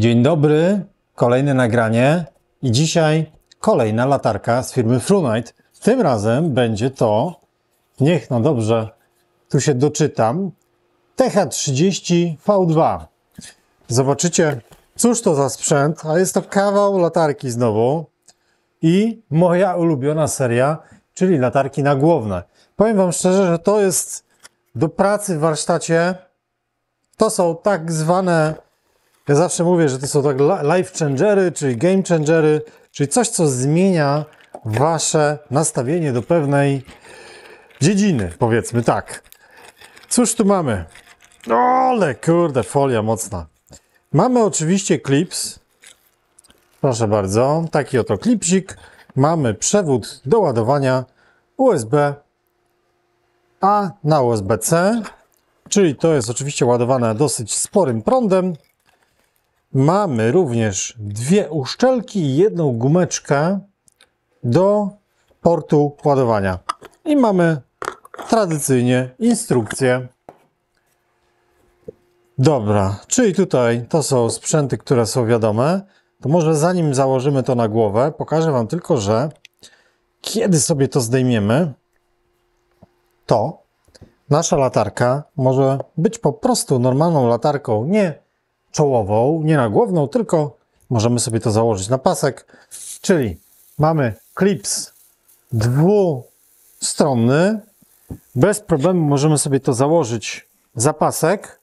Dzień dobry, kolejne nagranie i dzisiaj kolejna latarka z firmy Frunite. Tym razem będzie to, niech no dobrze, tu się doczytam, TH30 V2. Zobaczycie, cóż to za sprzęt, a jest to kawał latarki znowu i moja ulubiona seria, czyli latarki na głowne. Powiem Wam szczerze, że to jest do pracy w warsztacie, to są tak zwane ja zawsze mówię, że to są tak life changery, czyli game changery, czyli coś, co zmienia wasze nastawienie do pewnej dziedziny, powiedzmy tak. Cóż tu mamy? Ole, no, kurde, folia mocna. Mamy oczywiście klips. Proszę bardzo, taki oto klipsik. Mamy przewód do ładowania USB A na USB-C, czyli to jest oczywiście ładowane dosyć sporym prądem mamy również dwie uszczelki i jedną gumeczkę do portu ładowania. I mamy tradycyjnie instrukcję. Dobra, czyli tutaj to są sprzęty, które są wiadome. To może zanim założymy to na głowę, pokażę Wam tylko, że kiedy sobie to zdejmiemy, to nasza latarka może być po prostu normalną latarką, nie czołową, nie na głowną, tylko możemy sobie to założyć na pasek, czyli mamy klips dwustronny, bez problemu możemy sobie to założyć za pasek,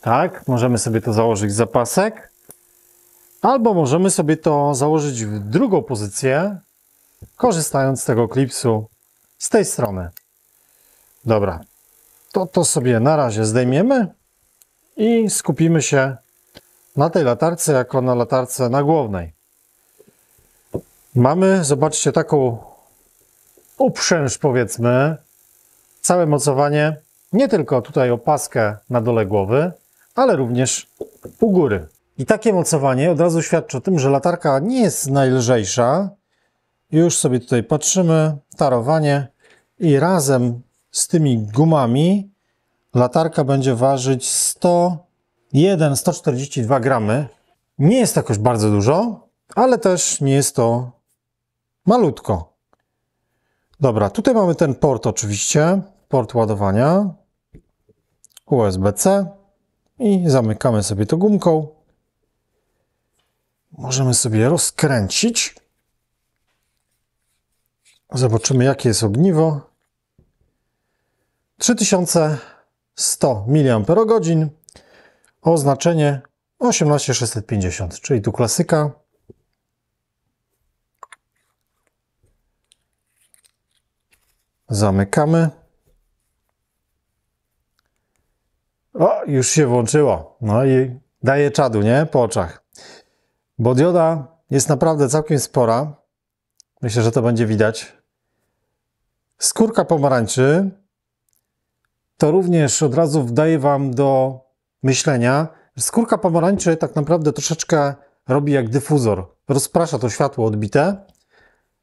tak, możemy sobie to założyć za pasek, albo możemy sobie to założyć w drugą pozycję, korzystając z tego klipsu z tej strony. Dobra, to to sobie na razie zdejmiemy i skupimy się na tej latarce jako na latarce nagłownej. Mamy, zobaczcie, taką uprzęż powiedzmy, całe mocowanie, nie tylko tutaj opaskę na dole głowy, ale również u góry. I takie mocowanie od razu świadczy o tym, że latarka nie jest najlżejsza. Już sobie tutaj patrzymy, tarowanie i razem z tymi gumami latarka będzie ważyć 101, 142 gramy. Nie jest to jakoś bardzo dużo, ale też nie jest to malutko. Dobra, tutaj mamy ten port oczywiście, port ładowania USB-C i zamykamy sobie to gumką. Możemy sobie rozkręcić. Zobaczymy, jakie jest ogniwo. 3100 mAh oznaczenie 18650, czyli tu klasyka. Zamykamy. O, już się włączyło. No i daje czadu, nie? Po oczach. Bo dioda jest naprawdę całkiem spora. Myślę, że to będzie widać. Skórka pomarańczy to również od razu daje Wam do myślenia. Skórka pomarańczy tak naprawdę troszeczkę robi jak dyfuzor. Rozprasza to światło odbite.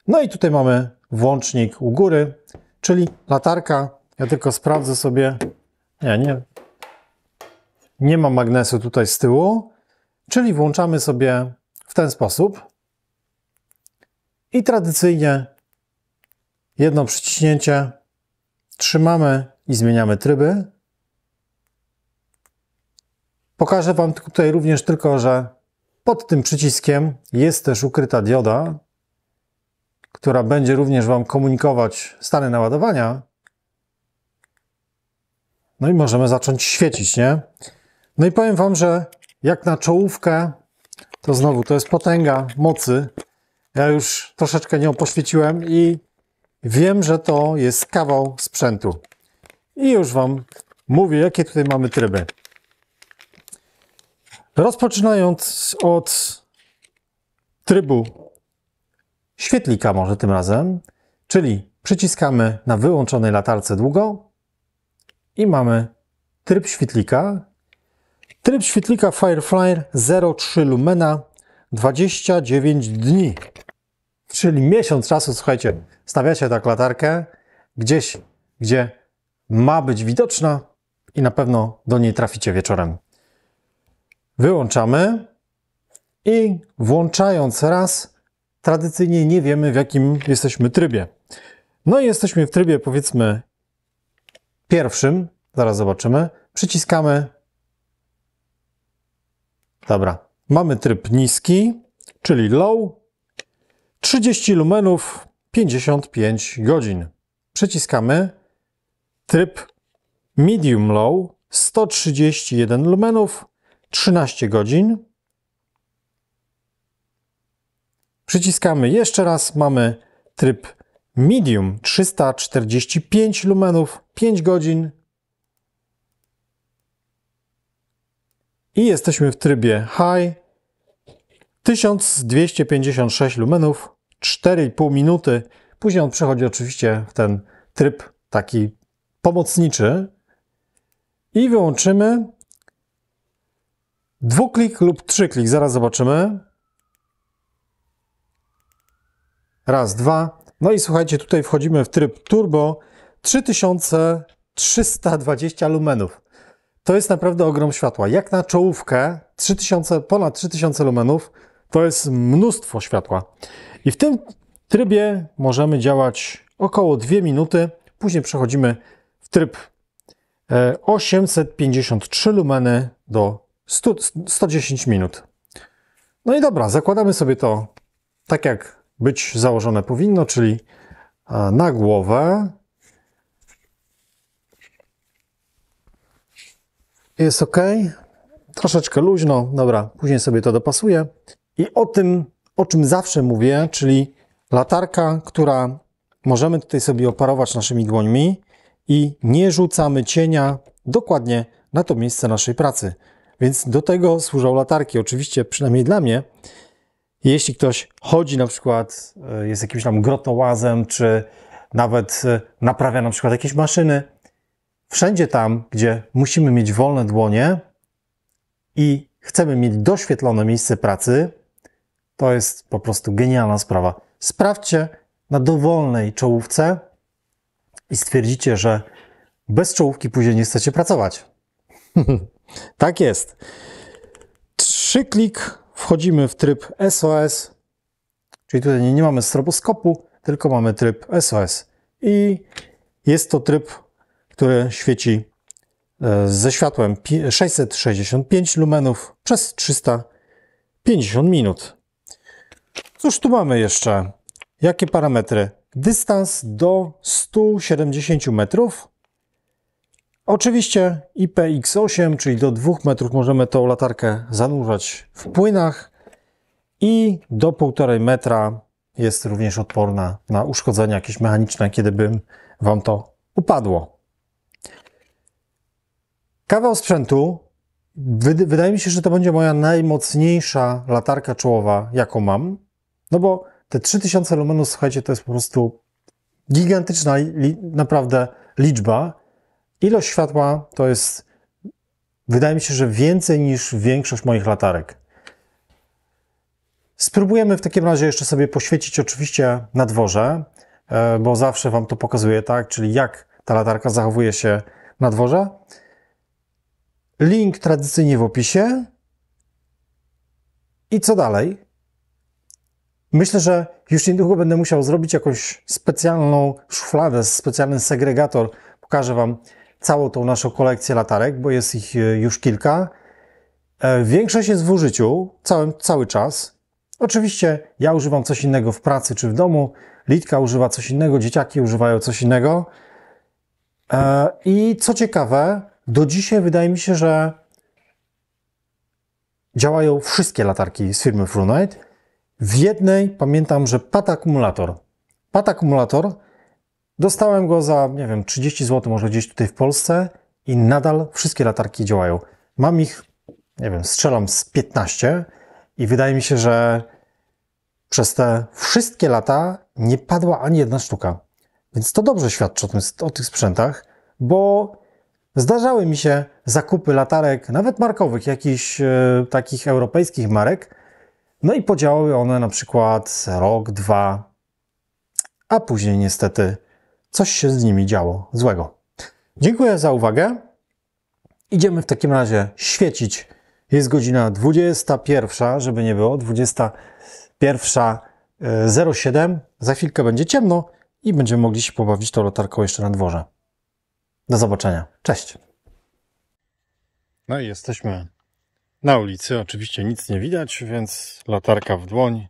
No i tutaj mamy włącznik u góry, czyli latarka. Ja tylko sprawdzę sobie. Nie, nie. Nie ma magnesu tutaj z tyłu. Czyli włączamy sobie w ten sposób. I tradycyjnie jedno przyciśnięcie trzymamy i zmieniamy tryby. Pokażę Wam tutaj również tylko, że pod tym przyciskiem jest też ukryta dioda, która będzie również Wam komunikować stany naładowania. No i możemy zacząć świecić, nie? No i powiem Wam, że jak na czołówkę, to znowu to jest potęga mocy. Ja już troszeczkę nią poświeciłem i wiem, że to jest kawał sprzętu. I już Wam mówię, jakie tutaj mamy tryby. Rozpoczynając od trybu świetlika może tym razem, czyli przyciskamy na wyłączonej latarce długo i mamy tryb świetlika. Tryb świetlika Firefly 03 lumena 29 dni, czyli miesiąc czasu, słuchajcie, stawiacie tak latarkę gdzieś, gdzie ma być widoczna i na pewno do niej traficie wieczorem. Wyłączamy i włączając raz, tradycyjnie nie wiemy w jakim jesteśmy trybie. No i jesteśmy w trybie powiedzmy pierwszym, zaraz zobaczymy, przyciskamy. Dobra, mamy tryb niski, czyli low, 30 lumenów, 55 godzin. Przyciskamy Tryb medium low 131 lumenów, 13 godzin. Przyciskamy jeszcze raz, mamy tryb medium 345 lumenów, 5 godzin. I jesteśmy w trybie high 1256 lumenów, 4,5 minuty. Później on przechodzi oczywiście w ten tryb taki pomocniczy i wyłączymy dwuklik lub trzyklik. Zaraz zobaczymy. Raz, dwa. No i słuchajcie, tutaj wchodzimy w tryb turbo 3320 lumenów. To jest naprawdę ogrom światła. Jak na czołówkę 3000, ponad 3000 lumenów to jest mnóstwo światła. I w tym trybie możemy działać około 2 minuty. Później przechodzimy tryb 853 e, lumeny do 100, 110 minut. No i dobra, zakładamy sobie to tak jak być założone powinno, czyli e, na głowę. Jest ok. Troszeczkę luźno, dobra, później sobie to dopasuję. I o tym, o czym zawsze mówię, czyli latarka, która możemy tutaj sobie oparować naszymi dłońmi, i nie rzucamy cienia dokładnie na to miejsce naszej pracy. Więc do tego służą latarki. Oczywiście, przynajmniej dla mnie, jeśli ktoś chodzi na przykład, e, jest jakimś tam grotołazem, czy nawet e, naprawia na przykład jakieś maszyny, wszędzie tam, gdzie musimy mieć wolne dłonie i chcemy mieć doświetlone miejsce pracy, to jest po prostu genialna sprawa. Sprawdźcie na dowolnej czołówce, i stwierdzicie, że bez czołówki później nie chcecie pracować. tak jest. Trzy klik, wchodzimy w tryb SOS. Czyli tutaj nie, nie mamy stroboskopu, tylko mamy tryb SOS. I jest to tryb, który świeci e, ze światłem 665 lumenów przez 350 minut. Cóż tu mamy jeszcze? Jakie parametry? dystans do 170 metrów. Oczywiście IPX8, czyli do 2 metrów możemy tą latarkę zanurzać w płynach i do 1,5 metra jest również odporna na uszkodzenia jakieś mechaniczne, kiedybym Wam to upadło. Kawał sprzętu. Wydaje mi się, że to będzie moja najmocniejsza latarka czołowa, jaką mam. No bo te 3000 lumenów, słuchajcie, to jest po prostu gigantyczna li, naprawdę liczba. Ilość światła to jest, wydaje mi się, że więcej niż większość moich latarek. Spróbujemy w takim razie jeszcze sobie poświecić oczywiście na dworze, e, bo zawsze Wam to pokazuję, tak? Czyli jak ta latarka zachowuje się na dworze. Link tradycyjnie w opisie. I co dalej? Myślę, że już niedługo będę musiał zrobić jakąś specjalną szufladę, specjalny segregator. Pokażę Wam całą tą naszą kolekcję latarek, bo jest ich e, już kilka. E, większość jest w użyciu cały, cały czas. Oczywiście ja używam coś innego w pracy czy w domu, Litka używa coś innego, dzieciaki używają coś innego. E, I co ciekawe, do dzisiaj wydaje mi się, że działają wszystkie latarki z firmy Frunight w jednej pamiętam, że pat akumulator. Pat akumulator dostałem go za, nie wiem, 30 zł może gdzieś tutaj w Polsce i nadal wszystkie latarki działają. Mam ich, nie wiem, strzelam z 15 i wydaje mi się, że przez te wszystkie lata nie padła ani jedna sztuka. Więc to dobrze świadczy o, tym, o tych sprzętach, bo zdarzały mi się zakupy latarek, nawet markowych, jakichś e, takich europejskich marek, no i podziałały one na przykład rok, dwa, a później niestety coś się z nimi działo złego. Dziękuję za uwagę. Idziemy w takim razie świecić. Jest godzina 21, żeby nie było, 21.07. E, za chwilkę będzie ciemno i będziemy mogli się pobawić tą lotarką jeszcze na dworze. Do zobaczenia. Cześć. No i jesteśmy na ulicy oczywiście nic nie widać, więc latarka w dłoń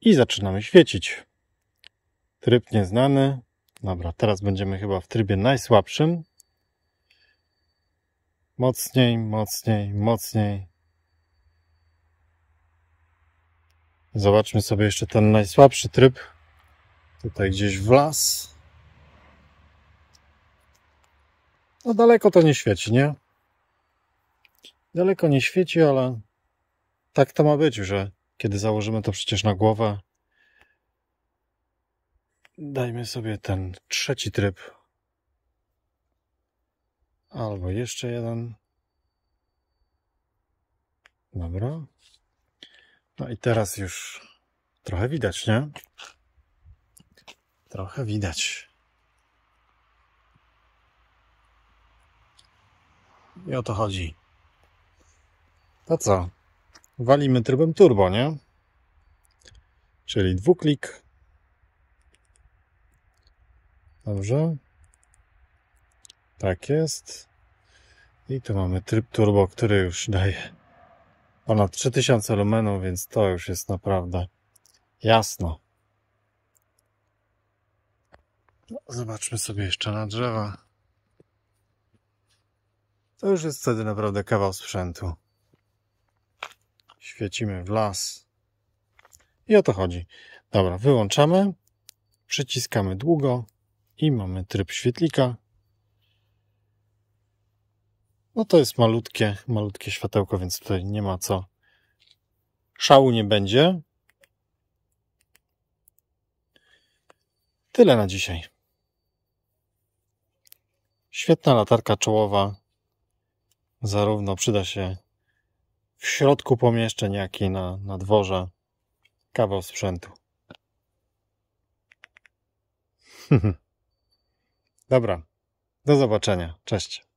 i zaczynamy świecić. Tryb nieznany. Dobra, teraz będziemy chyba w trybie najsłabszym. Mocniej, mocniej, mocniej. Zobaczmy sobie jeszcze ten najsłabszy tryb. Tutaj gdzieś w las. No daleko to nie świeci, nie? Daleko nie świeci, ale tak to ma być, że kiedy założymy to przecież na głowę. Dajmy sobie ten trzeci tryb. Albo jeszcze jeden. Dobra. No i teraz już trochę widać, nie? Trochę widać. I o to chodzi. To co? Walimy trybem turbo, nie? Czyli dwuklik. Dobrze. Tak jest. I tu mamy tryb turbo, który już daje ponad 3000 lumenów, więc to już jest naprawdę jasno. No, zobaczmy sobie jeszcze na drzewa. To już jest wtedy naprawdę kawał sprzętu świecimy w las. I o to chodzi. Dobra, wyłączamy, przyciskamy długo i mamy tryb świetlika. No to jest malutkie, malutkie światełko, więc tutaj nie ma co. Szału nie będzie. Tyle na dzisiaj. Świetna latarka czołowa. Zarówno przyda się w środku pomieszczeń, jak i na, na dworze kawał sprzętu. Dobra. Do zobaczenia. Cześć.